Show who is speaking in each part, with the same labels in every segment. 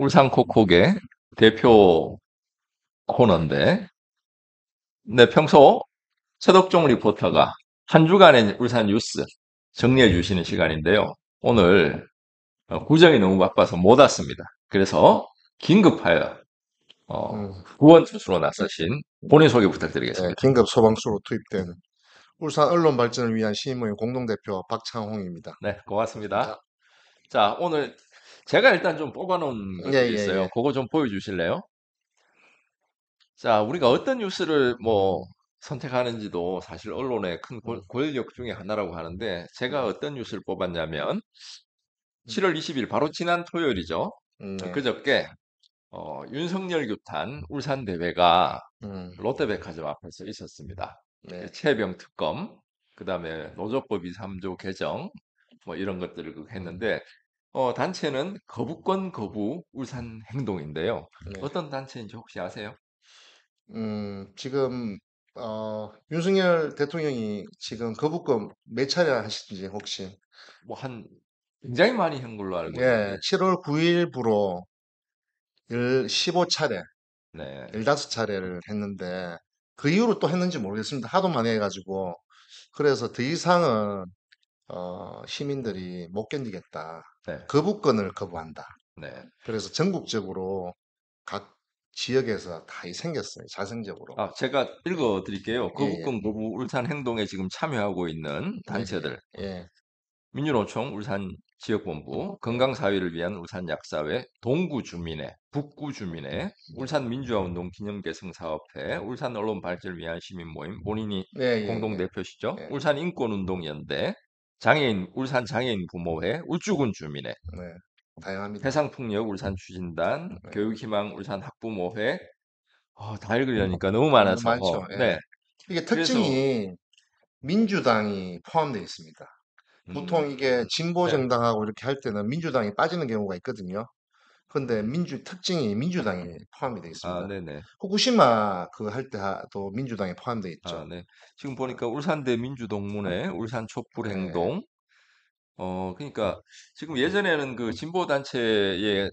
Speaker 1: 울산 코콕의 대표 코너인데, 네, 평소 최덕종 리포터가 한 주간의 울산 뉴스 정리해 주시는 시간인데요. 오늘 어, 구정이 너무 바빠서 못 왔습니다. 그래서 긴급하여 어, 음. 구원 투수로 나서신 본인 소개 부탁드리겠습니다. 네, 긴급 소방수로 투입된
Speaker 2: 울산 언론 발전을 위한 시민모 공동대표 박창홍입니다. 네, 고맙습니다.
Speaker 1: 자, 오늘 제가 일단 좀 뽑아놓은 예, 것이 예, 있어요. 예. 그거 좀 보여주실래요? 자, 우리가 어떤 뉴스를 뭐 음. 선택하는지도 사실 언론의 큰 고, 음. 권력 중에 하나라고 하는데 제가 음. 어떤 뉴스를 뽑았냐면 7월 20일 바로 지난 토요일이죠. 음, 네. 그저께 어, 윤석열 규탄 울산 대회가 음. 롯데백화점 앞에서 있었습니다. 네. 그 채병 특검, 그 다음에 노조법 2, 3조 개정 뭐 이런 것들을 그 했는데 어 단체는 거부권 거부 울산 행동인데요. 네. 어떤 단체인지 혹시 아세요?
Speaker 2: 음, 지금 어, 윤석열 대통령이 지금 거부권 몇 차례 하시는지 혹시? 뭐 한 굉장히 많이 한 걸로 알고 예, 있는데. 7월 9일부로 15차례, 네. 15차례를 했는데 그 이후로 또 했는지 모르겠습니다. 하도 많이 해가지고 그래서 더 이상은 어, 시민들이 못 견디겠다. 네. 거부권을 그 거부한다. 네. 그래서 전국적으로 각 지역에서 다 생겼어요. 자생적으로.
Speaker 1: 아, 제가 읽어 드릴게요. 거부권 그 예, 예. 거부 울산 행동에 지금 참여하고 있는 단체들. 예, 예. 민주노총 울산 지역본부, 건강사회를 위한 울산 약사회, 동구 주민회, 북구 주민회, 울산 민주화운동 기념개성사업회 울산 언론 발전을 위한 시민 모임, 본인이 예, 예, 공동 대표시죠. 울산 인권운동연대, 장애인 울산 장애인 부모회, 울주군 주민회, 네. 다양합니다. 해상풍력 울산 추진단, 음, 네. 교육희망 울산 학부모회. 어, 다 읽으려니까 너무 음, 많아서. 많죠. 어, 예. 네.
Speaker 2: 이게 특징이 민주당이 포함되어 있습니다. 보통 음. 이게 진보 정당하고 네. 이렇게 할 때는 민주당이 빠지는 경우가 있거든요. 근데 민주 특징이 민주당이 포함이
Speaker 1: 되어 있습니다. 아, 네네. 후쿠시마 그 할 때도 민주당이 포함되어 있죠. 아, 네. 지금 보니까 울산대 민주동문회, 네. 울산 촛불 네. 행동. 네. 어, 그러니까 네. 지금 예전에는 그 음. 진보 단체에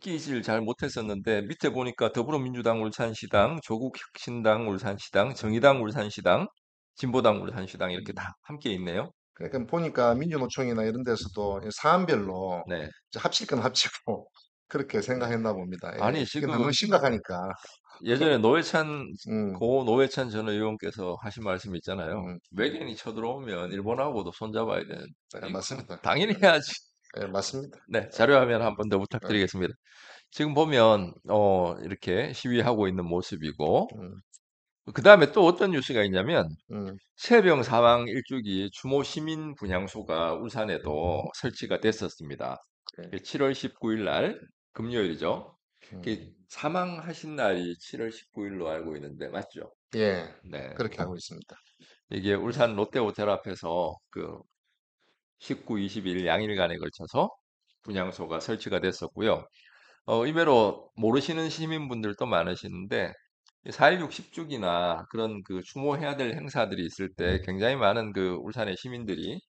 Speaker 1: 끼질 잘 못했었는데 밑에 보니까 더불어민주당 울산시당, 조국혁신당 울산시당, 정의당 울산시당, 진보당 울산시당 이렇게 음. 다 함께 있네요.
Speaker 2: 그러니까 보니까 민주노총이나 이런 데서도 사안별로 네. 이제 합칠 건 합치고 그렇게 생각했나 봅니다. 예. 아니 지금 너무 심각하니까
Speaker 1: 예전에 노회찬 음. 고 노회찬 전 의원께서 하신 말씀 이 있잖아요. 음. 외계인이 쳐들어오면 일본하고도 손잡아야 되는. 네, 아, 맞습니다. 당연히 예. 해야지. 네, 맞습니다. 네, 자료화면 한 번 더 부탁드리겠습니다. 지금 보면 어, 이렇게 시위하고 있는 모습이고 음. 그 다음에 또 어떤 뉴스가 있냐면 음. 세병 사망 일주기 주모 시민 분향소가 울산에도 음. 설치가 됐었습니다. 네. 7월 그 19일 날 금요일이죠. 그 음. 사망하신 날이 7월 19일로 알고 있는데 맞죠? 예, 네. 그렇게 어. 알고 있습니다. 이게 울산 롯데호텔 앞에서 그 19, 2 1 양일간에 걸쳐서 분향소가 설치가 됐었고요. 어, 이외로 모르시는 시민분들도 많으시는데 4.16 10주기나 그런 그 추모해야 될 행사들이 있을 때 굉장히 많은 그 울산의 시민들이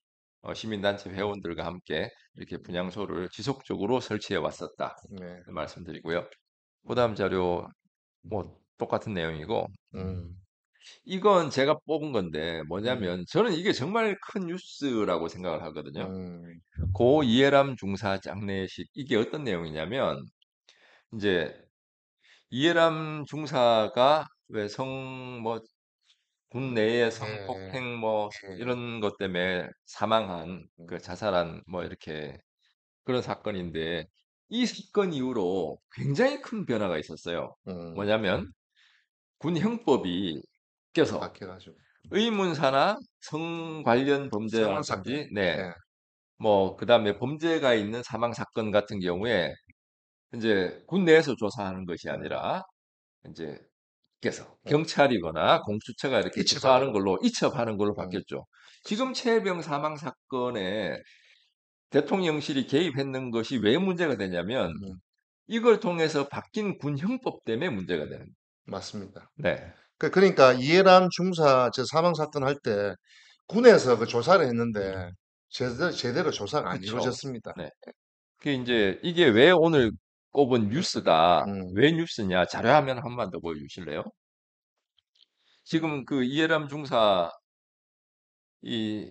Speaker 1: 어, 시민단체 회원들과 함께 이렇게 분향소를 지속적으로 설치해 왔었다. 네. 그 말씀드리고요. 보담 자료 뭐 똑같은 내용이고 음. 이건 제가 뽑은 건데 음. 뭐냐면 저는 이게 정말 큰 뉴스라고 생각을 하거든요. 음. 고 이해람 중사 장례식 이게 어떤 내용이냐면 이제 이해람 중사가 왜 성뭐국 내에 음. 성폭행 뭐 음. 이런 것 때문에 사망한 그 음. 자살한 뭐 이렇게 그런 사건인데 이 사건 이후로 굉장히 큰 변화가 있었어요. 음. 뭐냐면 군 형법이 바뀌서 바뀌어가지고. 의문사나 성 관련 범죄라든지 사망 네. 네. 뭐 그다음에 범죄가 있는 사망 사건 같은 경우에 이제 군 내에서 조사하는 것이 네. 아니라 이제 께서 네. 경찰이거나 공수처가 이렇게 이첩. 조사하는 걸로 이첩하는 걸로 음. 바뀌었죠. 지금 최병 사망 사건에 대통령실이 개입했는 것이 왜 문제가 되냐면 네. 이걸 통해서 바뀐 군 형법 때문에 문제가 되는 거예요. 맞습니다.
Speaker 2: 네. 그, 그러니까 이해란 중사 제 사망 사건 할 때 군에서 그 조사를 했는데 제대로, 제대로 조사가 안 그렇죠. 이루어졌습니다. 네.
Speaker 1: 그 이제 이게 왜 오늘 꼽은 뉴스다. 음. 왜 뉴스냐? 자료화면 한 번 더 보여주실래요? 지금 그 이해람 중사 이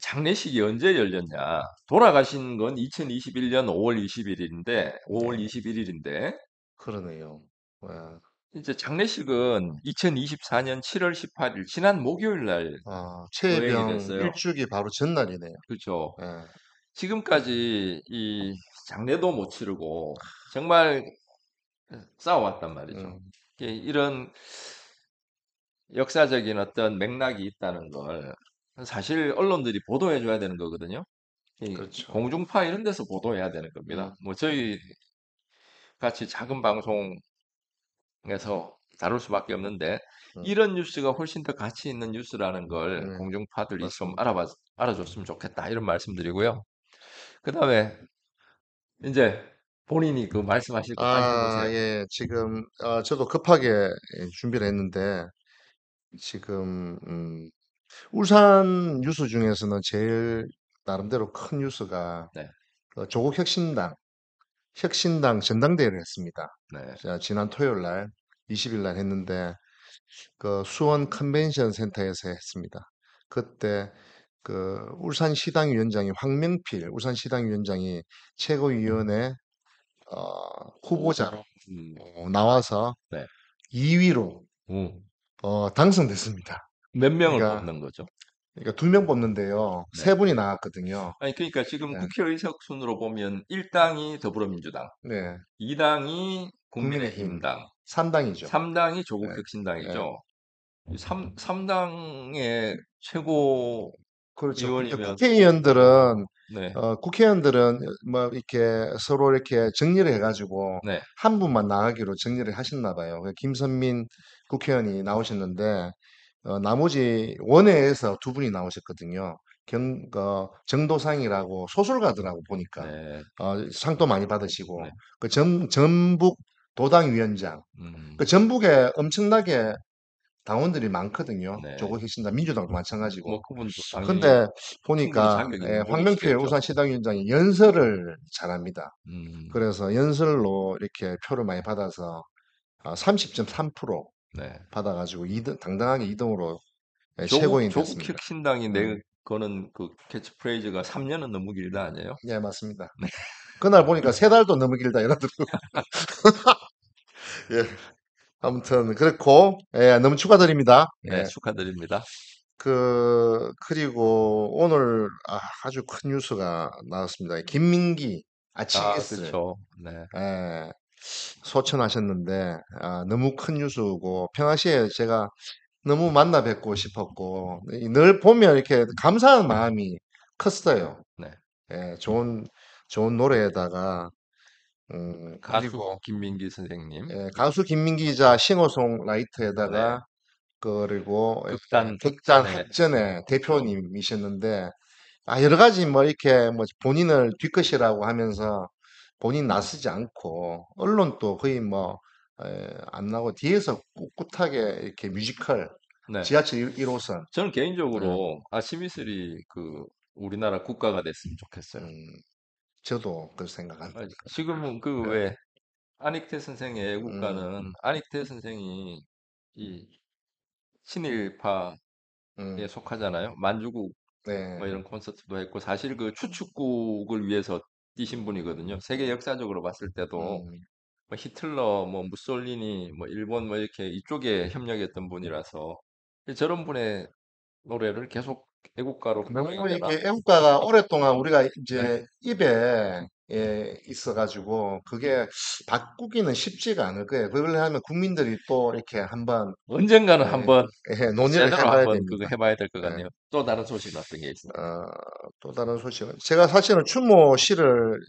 Speaker 1: 장례식이 언제 열렸냐? 돌아가신 건 2021년 5월 2 1일인데 5월 21일인데 그러네요. 와. 이제 장례식은 2024년 7월 18일 지난 목요일 날 아, 최병 일주기
Speaker 2: 바로 전날이네요. 그렇죠.
Speaker 1: 예. 지금까지 이 장례도 못 치르고 정말 싸워왔단 말이죠. 음. 이런 역사적인 어떤 맥락이 있다는 걸 사실 언론들이 보도해 줘야 되는 거거든요. 그렇죠. 공중파 이런 데서 보도해야 되는 겁니다. 음. 뭐 저희 같이 작은 방송에서 다룰 수밖에 없는데 음. 이런 뉴스가 훨씬 더 가치 있는 뉴스라는 걸 네. 공중파들이 맞습니다. 좀 알아봐 알아줬으면 좋겠다 이런 말씀드리고요. 그 다음에 이제 본인이 그 말씀하실 거 다시 아,
Speaker 2: 예. 지금 어, 저도 급하게 예 준비를 했는데 지금 음, 울산 뉴스 중에서는 제일 나름대로 큰 뉴스가 네, 어, 조국 혁신당 혁신당 전당대회를 했습니다. 네, 자, 지난 토요일 날 20일 날 했는데 그 수원 컨벤션 센터에서 했습니다. 그때 그 울산 시당 위원장이 황명필 울산 시당 위원장이 음. 최고위원회 어, 후보자로 음. 어, 나와서 네. 2위로 음. 어, 당선됐습니다. 몇 명을 그러니까, 뽑는 거죠? 그러니까 두 명 뽑는데요. 네. 세 분이 나왔거든요.
Speaker 1: 아니 그러니까 지금 네. 국회의석 순으로 보면 1당이 더불어민주당, 네. 2당이 국민의힘당, 3당이죠. 3당이 조국혁신당이죠. 네. 3, 3당의 최고 그렇죠. 6월이면. 그러니까
Speaker 2: 국회의원들은 네. 어, 국회의원들은 뭐 이렇게 서로 이렇게 정리를 해가지고 네. 한 분만 나가기로 정리를 하셨나 봐요. 그 김선민 국회의원이 나오셨는데 어, 나머지 원회에서 두 분이 나오셨거든요. 경, 어, 정도상이라고 소설가더라고 보니까 네. 어, 상도 많이 받으시고 네. 그 전, 전북 도당위원장 음. 그 전북에 엄청나게 당원들이 많거든요. 네. 조국 혁신당 민주당도 마찬가지고. 뭐 그분도 당연히 근데 보니까 예, 황명표우모습산 시당위원장이 연설을 잘합니다. 음, 그래서 연설로 이렇게 표를 많이 받아서 30.3% 아, 네. 받아가지고 2등, 당당하게 2등으로
Speaker 1: 예, 조국, 최고인 조국 됐습니다. 혁신당이 내 음. 거는 그 캐치프레이즈가 3년은 너무 길다 아니에요?
Speaker 2: 예, 맞습니다. 네. 그날 보니까 네. 세 달도 너무 길다 이러더라고요. 예, 아무튼 그렇고 예, 너무 축하드립니다. 네, 예. 네, 축하드립니다. 그 그리고 오늘 아, 아주 큰 뉴스가 나왔습니다. 김민기 아, 아치기스 그렇죠. 네. 예, 소천하셨는데 아, 너무 큰 뉴스고 평화시에 제가 너무 만나 뵙고 싶었고 늘 보면 이렇게 감사한 마음이 컸어요. 네. 예, 좋은 좋은 노래에다가 음,
Speaker 1: 가수 그리고 김민기 선생님, 예,
Speaker 2: 가수 김민기자 네, 싱어송라이터에다가 그리고 극단 극단 네, 학전의 대표님이셨는데 아 여러 가지 뭐 이렇게 뭐 본인을 뒤끝이라고 하면서 본인 나서지 않고 언론도 거의 뭐 안 나고 뒤에서 꿋꿋하게 이렇게 뮤지컬 네. 지하철
Speaker 1: 1호선 저는 개인적으로 네. 아시미슬이 그 우리나라 국가가 됐으면 좋겠어요. 음.
Speaker 2: 저도 아, 그
Speaker 1: 생각합니다. 네. 지금은 그왜 아닉태 선생의 음. 애국가는 음, 아닉태 선생이 이 친일파에 음, 속하잖아요. 만주국 네, 뭐 이런 콘서트도 했고 사실 그 추축국을 위해서 뛰신 분이거든요. 세계 역사적으로 봤을 때도 음, 뭐 히틀러, 뭐 무솔리니, 뭐 일본 뭐 이렇게 이쪽에 협력했던 분이라서 저런 분의 노래를 계속 애국가로 그 명분이 이게
Speaker 2: 애국가가 오랫동안 우리가 이제 네. 입에 예, 있어가지고 그게 바꾸기는 쉽지가 않을 거예요. 그걸 하면 국민들이 또 이렇게 한번
Speaker 1: 언젠가는 예, 한번 예, 논의를 해봐야 한번 됩니다. 그거 해봐야 될것 예. 같네요. 예. 또 다른 소식 어떤 게 있어요? 어, 또 다른 소식은
Speaker 2: 제가 사실은 추모 시를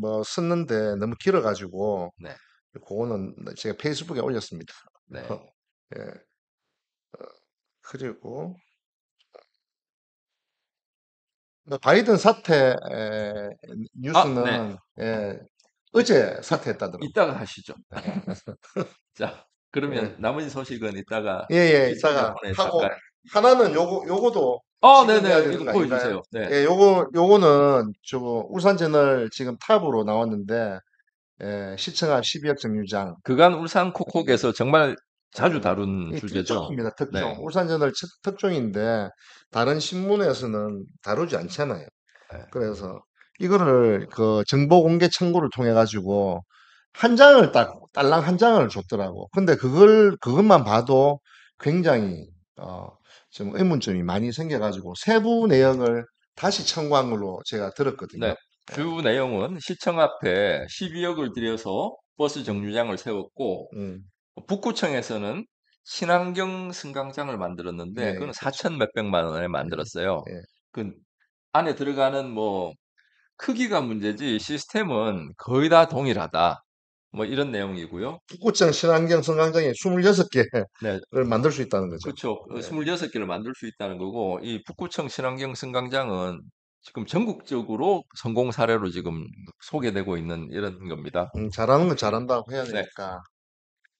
Speaker 2: 뭐 썼는데 너무 길어가지고 네. 그거는 제가 페이스북에 올렸습니다. 네. 어, 예. 어, 그리고 그 바이든 사태 에, 아, 뉴스는 아, 네. 에, 예, 어제 사퇴했다더라고요. 이따가 하시죠. 예.
Speaker 1: 자, 그러면 네. 나머지 소식은 이따가 예, 예, 이따가 하고 하나는 요거 요거도 아, 어, 네네. 이거 보여주세요. 네. 예,
Speaker 2: 요거 요거는 저 울산전을 지금 탑으로 나왔는데 예, 시청한 12억 정류장.
Speaker 1: 그간 울산 콕콕에서 정말 자주 다룬 예, 주제죠.
Speaker 2: 특종입니다. 특종. 네. 울산저널 특종인데 다른 신문에서는 다루지 않잖아요. 네. 그래서 이거를 그 정보 공개 청구를 통해 가지고 한 장을 딱 딸랑 한 장을 줬더라고. 근데 그걸 그것만 봐도 굉장히 어좀 의문점이 많이 생겨가지고 세부 내용을 다시 청구한 걸로 제가 들었거든요. 네.
Speaker 1: 주 네. 내용은 시청 앞에 12억을 들여서 버스 정류장을 세웠고 음. 북구청에서는 친환경 승강장을 만들었는데 네. 그건 4천 그렇죠. 몇백만 원에 만들었어요. 네. 그 안에 들어가는 뭐 크기가 문제지 시스템은 거의 다 동일하다. 뭐 이런 내용이고요.
Speaker 2: 북구청 친환경 승강장에 26개를 네. 만들 수 있다는 거죠.
Speaker 1: 그렇죠. 그 네. 26개를 만들 수 있다는 거고 이 북구청 친환경 승강장은 지금 전국적으로 성공 사례로 지금 소개되고 있는 이런 겁니다. 음, 잘하는 건 잘한다고 해야 네. 되니까.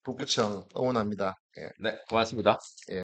Speaker 2: 북구청 응원합니다. 예.
Speaker 1: 네, 고맙습니다.
Speaker 2: 예.